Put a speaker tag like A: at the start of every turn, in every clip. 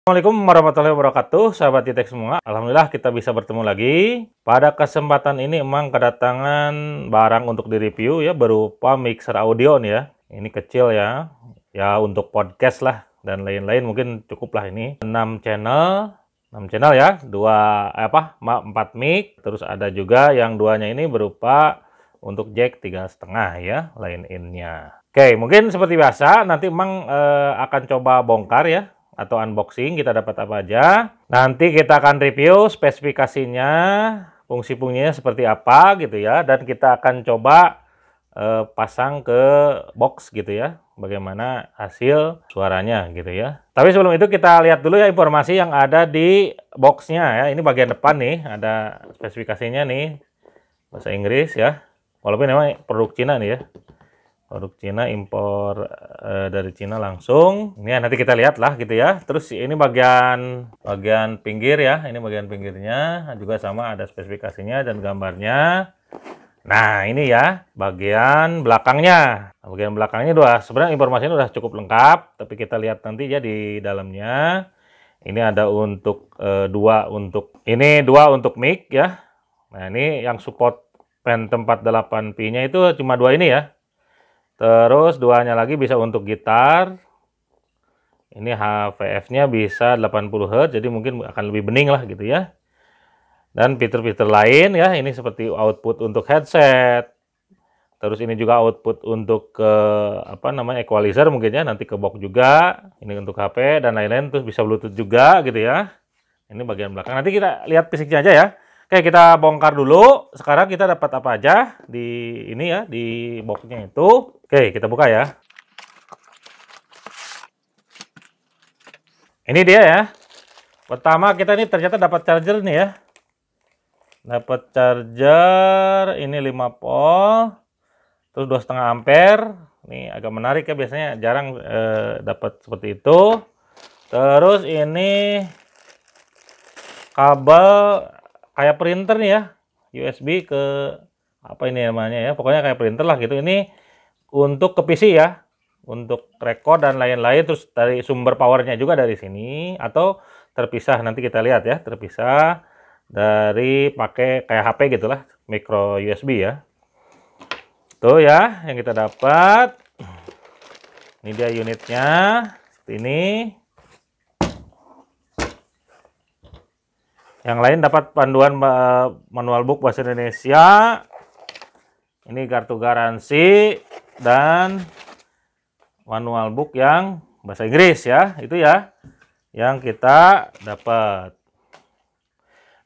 A: Assalamualaikum warahmatullahi wabarakatuh, sahabat Titek semua. Alhamdulillah kita bisa bertemu lagi. Pada kesempatan ini emang kedatangan barang untuk direview ya berupa mixer audio nih ya. Ini kecil ya. Ya untuk podcast lah dan lain-lain mungkin cukuplah ini. 6 channel 6 channel ya, dua eh, apa 4 mic, terus ada juga yang duanya ini berupa untuk jack tiga setengah ya line innya. Oke, mungkin seperti biasa nanti emang eh, akan coba bongkar ya atau unboxing kita dapat apa aja. Nanti kita akan review spesifikasinya, fungsi-fungsinya seperti apa gitu ya dan kita akan coba uh, pasang ke box gitu ya. Bagaimana hasil suaranya gitu ya. Tapi sebelum itu kita lihat dulu ya informasi yang ada di boxnya ya. Ini bagian depan nih ada spesifikasinya nih bahasa Inggris ya. Walaupun memang produk Cina nih ya produk Cina impor e, dari Cina langsung. Ini ya, nanti kita lihat lah gitu ya. Terus ini bagian bagian pinggir ya, ini bagian pinggirnya juga sama ada spesifikasinya dan gambarnya. Nah ini ya bagian belakangnya. bagian belakangnya dua. Sebenarnya informasinya sudah cukup lengkap, tapi kita lihat nanti ya di dalamnya. Ini ada untuk e, dua untuk ini dua untuk mic ya. Nah ini yang support pen tempat 8 p nya itu cuma dua ini ya Terus duanya lagi bisa untuk gitar. Ini HVF-nya bisa 80 Hz, jadi mungkin akan lebih bening lah gitu ya. Dan fitur-fitur lain ya, ini seperti output untuk headset. Terus ini juga output untuk ke apa namanya equalizer mungkin ya, nanti ke box juga. Ini untuk HP dan lain-lain, terus bisa Bluetooth juga gitu ya. Ini bagian belakang. Nanti kita lihat fisiknya aja ya. Oke, kita bongkar dulu. Sekarang kita dapat apa aja di ini ya, di boxnya itu. Oke, kita buka ya. Ini dia ya. Pertama kita ini ternyata dapat charger nih ya. Dapat charger, ini 5 volt, terus 2,5 ampere. Ini agak menarik ya, biasanya jarang eh, dapat seperti itu. Terus ini kabel kayak printer nih ya USB ke apa ini namanya ya pokoknya kayak printer lah gitu ini untuk ke PC ya untuk rekod dan lain-lain terus dari sumber powernya juga dari sini atau terpisah nanti kita lihat ya terpisah dari pakai kayak HP gitulah micro USB ya tuh ya yang kita dapat ini dia unitnya seperti ini Yang lain dapat panduan manual book bahasa Indonesia. Ini kartu garansi dan manual book yang bahasa Inggris ya, itu ya yang kita dapat.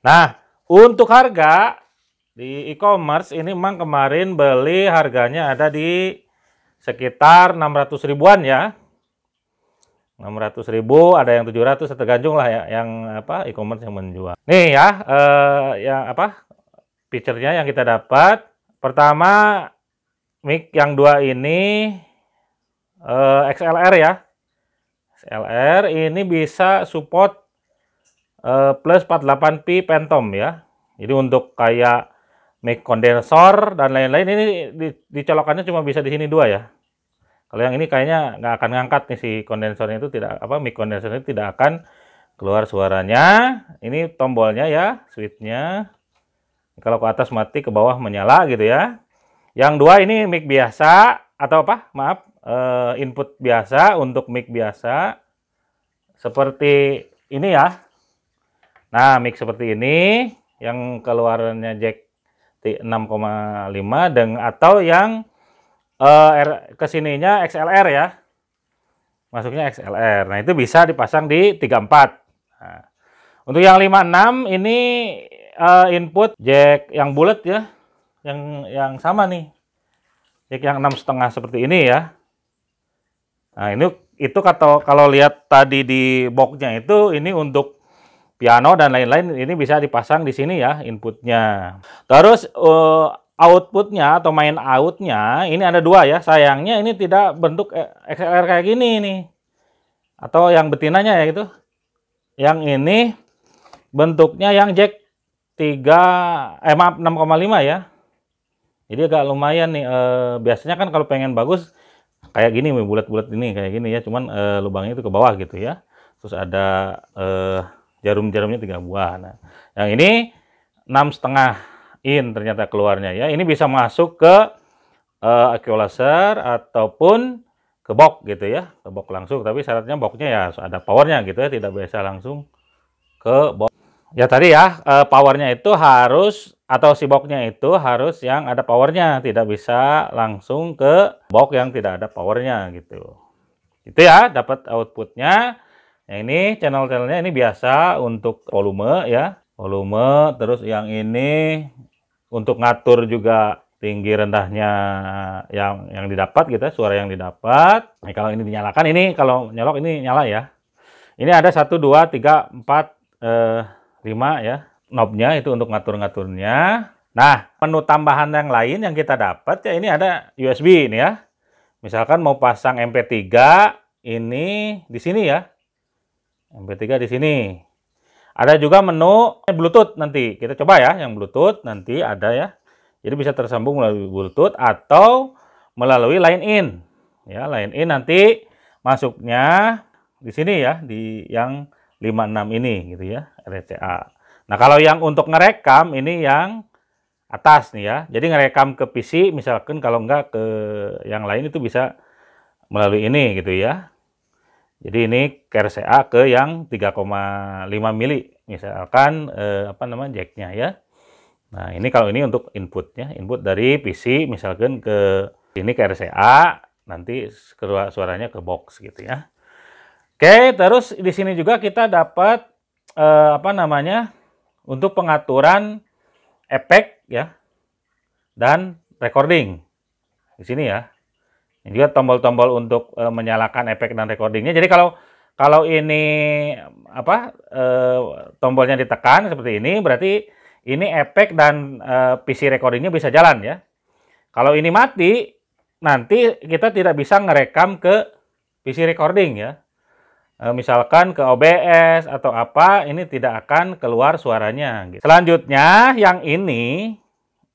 A: Nah, untuk harga di e-commerce ini memang kemarin beli harganya ada di sekitar 600 ribuan ya. 600 ribu, ada yang 700, tergantung lah ya yang apa e-commerce yang menjual. Nih ya, eh, yang apa fiturnya yang kita dapat. Pertama mic yang dua ini eh, XLR ya. XLR ini bisa support eh, plus 48p Phantom ya. Jadi untuk kayak mic kondensor dan lain-lain ini dicolokannya cuma bisa di sini dua ya. Kalau yang ini kayaknya nggak akan ngangkat nih si kondensornya itu tidak apa mic kondensornya tidak akan keluar suaranya. Ini tombolnya ya, switchnya. Kalau ke atas mati, ke bawah menyala gitu ya. Yang dua ini mic biasa atau apa? Maaf, eh, input biasa untuk mic biasa. Seperti ini ya. Nah, mic seperti ini yang keluarannya jack t 6,5 dan atau yang uh, R, kesininya XLR ya. Masuknya XLR. Nah, itu bisa dipasang di 34. Nah, untuk yang 56 ini uh, input jack yang bulat ya. Yang yang sama nih. Jack yang enam setengah seperti ini ya. Nah, ini itu kata kalau lihat tadi di boxnya itu ini untuk piano dan lain-lain ini bisa dipasang di sini ya inputnya. Terus uh, outputnya atau main outnya ini ada dua ya sayangnya ini tidak bentuk eh, XLR kayak gini nih atau yang betinanya ya gitu yang ini bentuknya yang jack 3 eh maaf 6,5 ya jadi agak lumayan nih e, biasanya kan kalau pengen bagus kayak gini bulat-bulat ini kayak gini ya cuman e, lubangnya itu ke bawah gitu ya terus ada e, jarum-jarumnya tiga buah nah yang ini enam setengah in ternyata keluarnya ya. Ini bisa masuk ke uh, ataupun ke box gitu ya, ke box langsung. Tapi syaratnya boxnya ya ada powernya gitu ya, tidak bisa langsung ke box. Ya tadi ya, uh, powernya itu harus atau si boxnya itu harus yang ada powernya, tidak bisa langsung ke box yang tidak ada powernya gitu. Itu ya, dapat outputnya. Nah, ini channel-channelnya ini biasa untuk volume ya, volume terus yang ini untuk ngatur juga tinggi rendahnya yang yang didapat gitu ya, suara yang didapat nah, kalau ini dinyalakan ini kalau nyolok ini nyala ya ini ada satu dua tiga empat eh, lima ya knobnya itu untuk ngatur-ngaturnya nah menu tambahan yang lain yang kita dapat ya ini ada USB ini ya misalkan mau pasang MP3 ini di sini ya MP3 di sini ada juga menu Bluetooth nanti. Kita coba ya yang Bluetooth nanti ada ya. Jadi bisa tersambung melalui Bluetooth atau melalui line in. Ya, line in nanti masuknya di sini ya di yang 56 ini gitu ya, RCA. Nah, kalau yang untuk ngerekam ini yang atas nih ya. Jadi ngerekam ke PC misalkan kalau enggak ke yang lain itu bisa melalui ini gitu ya. Jadi ini RCA ke yang 3,5 mili misalkan eh, apa namanya jacknya ya. Nah ini kalau ini untuk inputnya, input dari PC misalkan ke ini ke RCA, nanti keluar suaranya ke box gitu ya. Oke, terus di sini juga kita dapat eh, apa namanya untuk pengaturan efek ya dan recording di sini ya. Ini juga tombol-tombol untuk e, menyalakan efek dan recordingnya. Jadi kalau kalau ini apa e, tombolnya ditekan seperti ini, berarti ini efek dan e, eh, PC recordingnya bisa jalan ya. Kalau ini mati, nanti kita tidak bisa ngerekam ke PC recording ya. misalkan ke OBS atau apa, ini tidak akan keluar suaranya. Gitu. Selanjutnya yang ini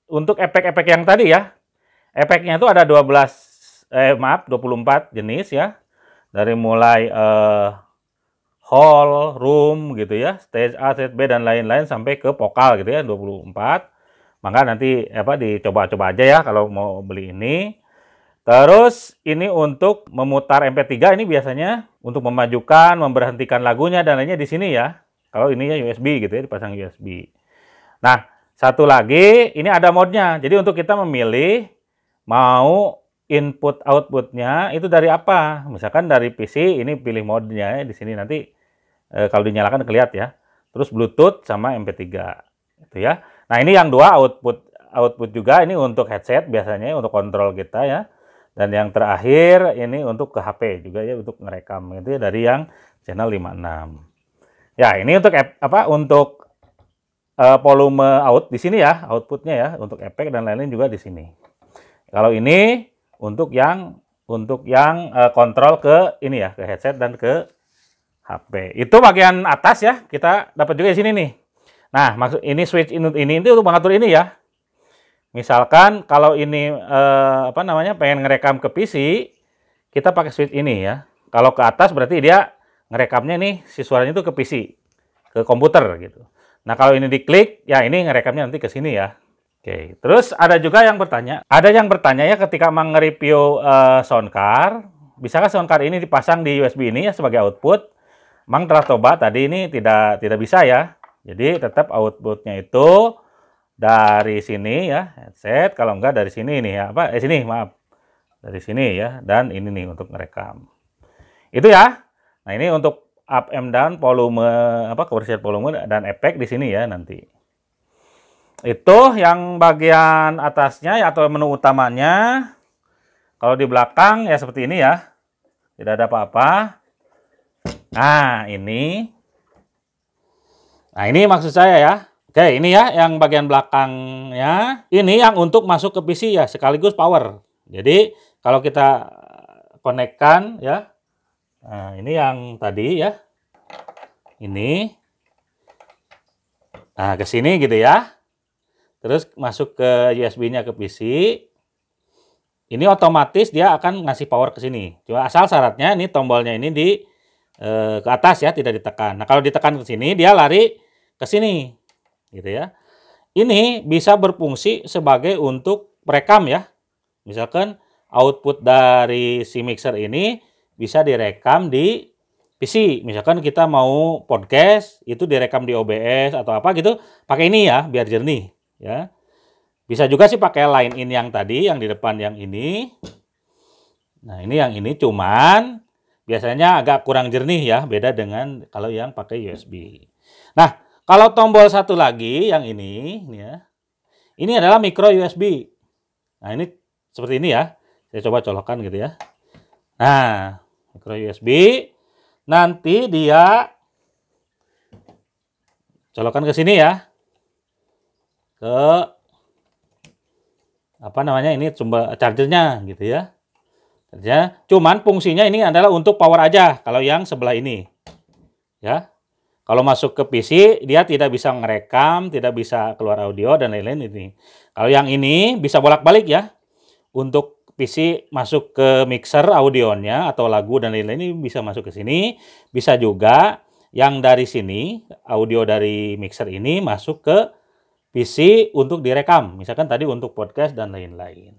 A: untuk efek-efek yang tadi ya, efeknya itu ada 12 eh maaf 24 jenis ya. Dari mulai uh, hall, room gitu ya, stage A, stage B dan lain-lain sampai ke vokal gitu ya 24. Maka nanti apa dicoba-coba aja ya kalau mau beli ini. Terus ini untuk memutar MP3 ini biasanya untuk memajukan, memberhentikan lagunya dan lainnya di sini ya. Kalau ini ya USB gitu ya, dipasang USB. Nah, satu lagi ini ada modnya. Jadi untuk kita memilih mau input outputnya itu dari apa misalkan dari PC ini pilih modenya ya, di sini nanti e, kalau dinyalakan kelihatan ya terus Bluetooth sama MP3 itu ya nah ini yang dua output output juga ini untuk headset biasanya untuk kontrol kita ya dan yang terakhir ini untuk ke HP juga ya untuk merekam gitu ya dari yang channel 56 ya ini untuk apa untuk eh, volume out di sini ya outputnya ya untuk efek dan lain-lain juga di sini kalau ini untuk yang untuk yang uh, kontrol ke ini ya ke headset dan ke HP. Itu bagian atas ya kita dapat juga di sini nih. Nah maksud ini switch ini ini itu untuk mengatur ini ya. Misalkan kalau ini uh, apa namanya pengen ngerekam ke PC kita pakai switch ini ya. Kalau ke atas berarti dia ngerekamnya nih si suaranya itu ke PC ke komputer gitu. Nah kalau ini diklik ya ini ngerekamnya nanti ke sini ya Oke, terus ada juga yang bertanya, ada yang bertanya ya ketika mengreview review uh, card, bisakah card ini dipasang di USB ini ya sebagai output? Mang telah coba tadi ini tidak tidak bisa ya. Jadi tetap outputnya itu dari sini ya headset, kalau enggak dari sini ini ya apa? Eh sini maaf dari sini ya dan ini nih untuk merekam. Itu ya. Nah ini untuk up and down volume apa kebersihan volume dan efek di sini ya nanti itu yang bagian atasnya ya, atau menu utamanya kalau di belakang ya seperti ini ya tidak ada apa-apa nah ini nah ini maksud saya ya oke ini ya yang bagian belakangnya ini yang untuk masuk ke PC ya sekaligus power jadi kalau kita konekkan eh, ya nah ini yang tadi ya ini nah ke sini gitu ya terus masuk ke USB-nya ke PC. Ini otomatis dia akan ngasih power ke sini. Cuma asal syaratnya ini tombolnya ini di e, ke atas ya, tidak ditekan. Nah, kalau ditekan ke sini dia lari ke sini. Gitu ya. Ini bisa berfungsi sebagai untuk rekam ya. Misalkan output dari si mixer ini bisa direkam di PC. Misalkan kita mau podcast itu direkam di OBS atau apa gitu, pakai ini ya biar jernih ya. Bisa juga sih pakai line in yang tadi, yang di depan yang ini. Nah, ini yang ini cuman biasanya agak kurang jernih ya, beda dengan kalau yang pakai USB. Nah, kalau tombol satu lagi yang ini, ini ya. Ini adalah micro USB. Nah, ini seperti ini ya. Saya coba colokan gitu ya. Nah, micro USB nanti dia colokan ke sini ya ke apa namanya ini sumber chargernya gitu ya. Ya, cuman fungsinya ini adalah untuk power aja kalau yang sebelah ini. Ya. Kalau masuk ke PC dia tidak bisa ngerekam, tidak bisa keluar audio dan lain-lain ini. Kalau yang ini bisa bolak-balik ya. Untuk PC masuk ke mixer audionya atau lagu dan lain-lain ini bisa masuk ke sini, bisa juga yang dari sini audio dari mixer ini masuk ke PC untuk direkam, misalkan tadi untuk podcast dan lain-lain.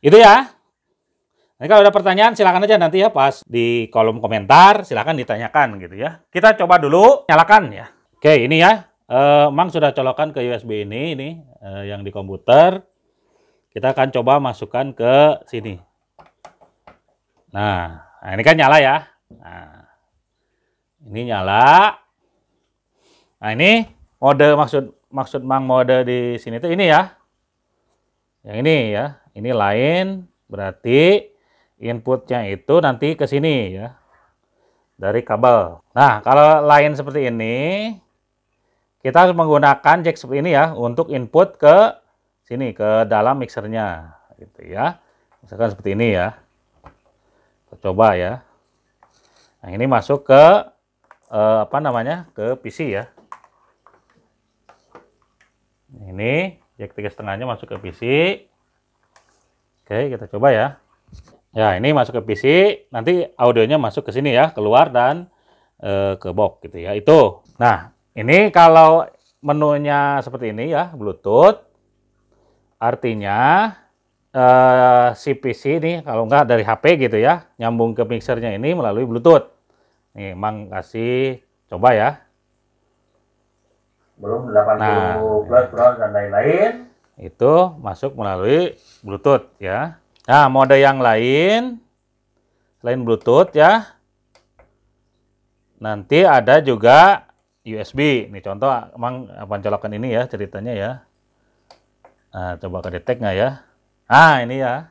A: Itu ya. Nanti kalau ada pertanyaan silakan aja nanti ya pas di kolom komentar silakan ditanyakan gitu ya. Kita coba dulu nyalakan ya. Oke, ini ya. Emang eh, sudah colokan ke USB ini ini e, yang di komputer. Kita akan coba masukkan ke sini. Nah, nah ini kan nyala ya. Nah, ini nyala. Nah, ini mode maksud maksud Mang Mode di sini tuh ini ya. Yang ini ya. Ini lain berarti inputnya itu nanti ke sini ya. Dari kabel. Nah, kalau lain seperti ini kita harus menggunakan jack seperti ini ya untuk input ke sini ke dalam mixernya gitu ya. Misalkan seperti ini ya. Kita coba ya. Nah, ini masuk ke eh, apa namanya? ke PC ya ini jack ya tiga setengahnya masuk ke PC oke kita coba ya ya ini masuk ke PC nanti audionya masuk ke sini ya keluar dan e, ke box gitu ya itu nah ini kalau menunya seperti ini ya Bluetooth artinya eh, si PC ini kalau enggak dari HP gitu ya nyambung ke mixernya ini melalui Bluetooth nih emang kasih coba ya belum 80 nah, ya. plus plus dan lain-lain itu masuk melalui Bluetooth ya. Nah, mode yang lain selain Bluetooth ya. Nanti ada juga USB. Ini contoh emang apa colokan ini ya ceritanya ya. Nah, coba ke nggak ya? Ah, ini ya.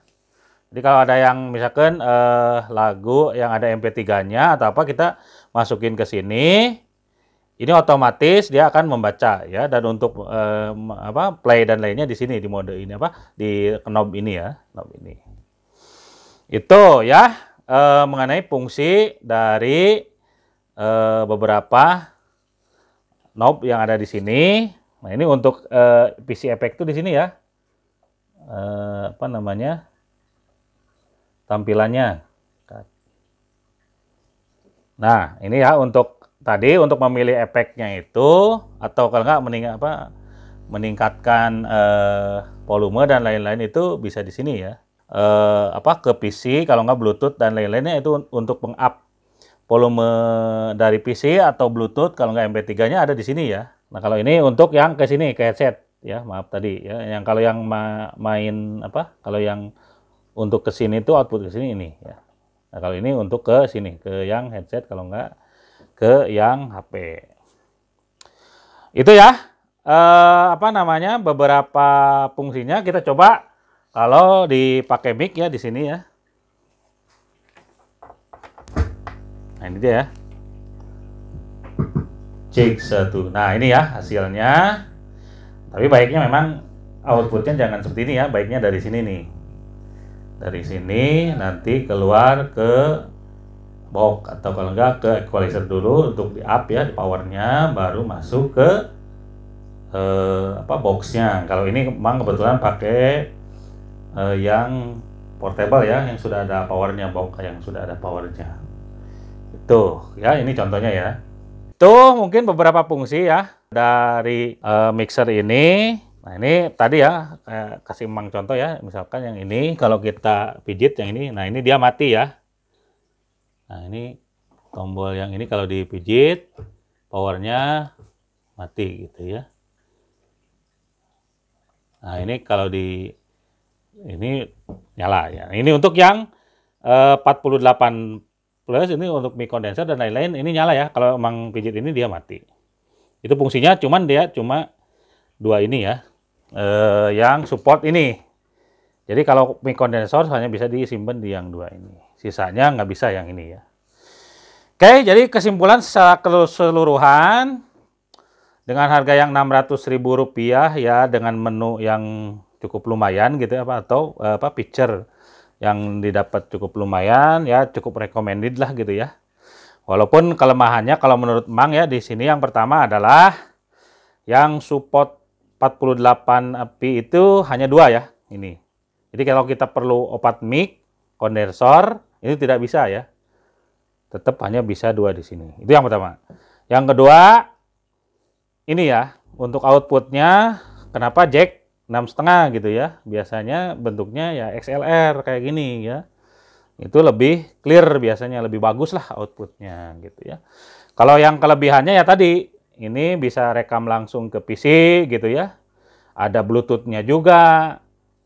A: Jadi kalau ada yang misalkan eh, lagu yang ada MP3-nya atau apa kita masukin ke sini ini otomatis dia akan membaca ya dan untuk eh, apa play dan lainnya di sini di mode ini apa di knob ini ya knob ini itu ya eh, mengenai fungsi dari eh, beberapa knob yang ada di sini nah ini untuk eh, PC effect tuh di sini ya eh, apa namanya tampilannya nah ini ya untuk Tadi untuk memilih efeknya itu atau kalau nggak mening apa, meningkatkan eh, volume dan lain-lain itu bisa di sini ya. Eh, apa ke PC kalau nggak Bluetooth dan lain-lainnya itu untuk meng-up volume dari PC atau Bluetooth kalau nggak MP3-nya ada di sini ya. Nah kalau ini untuk yang ke sini ke headset ya maaf tadi ya yang kalau yang ma main apa kalau yang untuk ke sini itu output ke sini ini ya. Nah kalau ini untuk ke sini ke yang headset kalau nggak ke yang HP. Itu ya, eh, apa namanya, beberapa fungsinya kita coba kalau dipakai mic ya di sini ya. Nah ini dia ya. Cek satu. Nah ini ya hasilnya. Tapi baiknya memang outputnya jangan seperti ini ya. Baiknya dari sini nih. Dari sini nanti keluar ke box atau kalau enggak ke equalizer dulu untuk di up ya di powernya baru masuk ke eh, apa boxnya kalau ini memang kebetulan pakai eh, yang portable ya yang sudah ada powernya box yang sudah ada powernya itu ya ini contohnya ya itu mungkin beberapa fungsi ya dari eh, mixer ini nah ini tadi ya eh, kasih emang contoh ya misalkan yang ini kalau kita pijit yang ini nah ini dia mati ya Nah, ini tombol yang ini kalau dipijit powernya mati gitu ya. Nah, ini kalau di ini nyala ya. Ini untuk yang eh, 48 plus ini untuk mic condenser dan lain-lain ini nyala ya. Kalau emang pijit ini dia mati. Itu fungsinya cuman dia cuma dua ini ya. Eh, yang support ini. Jadi kalau mic condenser hanya bisa disimpan di yang dua ini. Sisanya nggak bisa yang ini ya. Oke, jadi kesimpulan secara keseluruhan dengan harga yang rp rupiah ya dengan menu yang cukup lumayan gitu ya, apa atau eh, apa picture yang didapat cukup lumayan ya cukup recommended lah gitu ya. Walaupun kelemahannya kalau menurut Mang ya di sini yang pertama adalah yang support 48 api itu hanya dua ya ini. Jadi kalau kita perlu opat mic, kondensor, ini tidak bisa ya. Tetap hanya bisa dua di sini. Itu yang pertama. Yang kedua, ini ya, untuk outputnya, kenapa jack setengah gitu ya. Biasanya bentuknya ya XLR kayak gini ya. Itu lebih clear biasanya, lebih bagus lah outputnya gitu ya. Kalau yang kelebihannya ya tadi, ini bisa rekam langsung ke PC gitu ya. Ada Bluetooth-nya juga,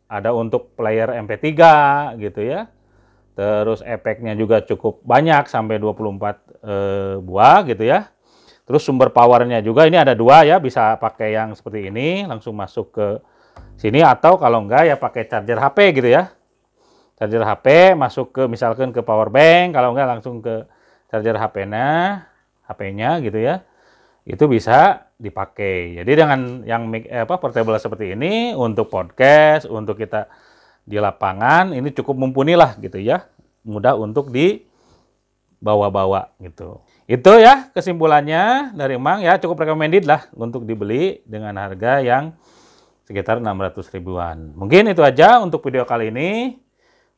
A: ada untuk player MP3 gitu ya. Terus efeknya juga cukup banyak sampai 24 e, eh, buah gitu ya. Terus sumber powernya juga ini ada dua ya, bisa pakai yang seperti ini langsung masuk ke sini atau kalau enggak ya pakai charger HP gitu ya. Charger HP masuk ke misalkan ke power bank, kalau enggak langsung ke charger HP-nya, HP-nya gitu ya. Itu bisa dipakai. Jadi dengan yang eh, apa portable seperti ini untuk podcast, untuk kita di lapangan ini cukup mumpuni lah gitu ya. Mudah untuk dibawa-bawa gitu. Itu ya kesimpulannya dari Mang ya cukup recommended lah untuk dibeli dengan harga yang sekitar 600 ribuan. Mungkin itu aja untuk video kali ini.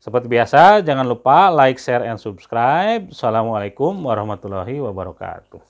A: Seperti biasa, jangan lupa like, share, and subscribe. Assalamualaikum warahmatullahi wabarakatuh.